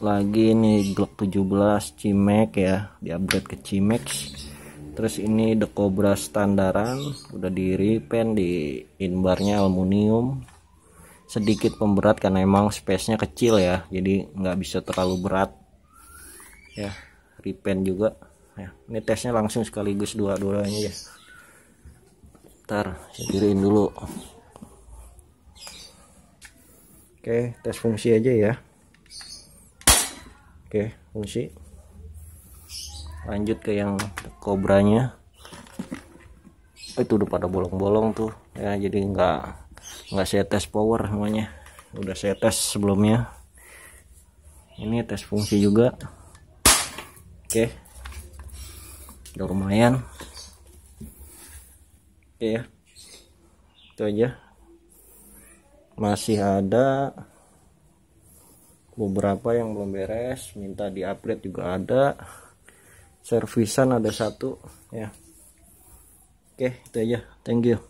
lagi ini Glock 17 Cimex ya di upgrade ke Cimex terus ini The Cobra standaran udah di repaint di inbarnya aluminium sedikit pemberat karena emang space-nya kecil ya jadi nggak bisa terlalu berat ya repaint juga ya, ini tesnya langsung sekaligus dua-duanya ya ntar saya dulu oke tes fungsi aja ya oke fungsi lanjut ke yang kobranya oh, itu udah pada bolong-bolong tuh ya jadi nggak nggak saya tes power semuanya. udah saya tes sebelumnya ini tes fungsi juga oke udah lumayan oke ya itu aja masih ada beberapa yang belum beres minta di upgrade juga ada servisan ada satu ya oke itu aja thank you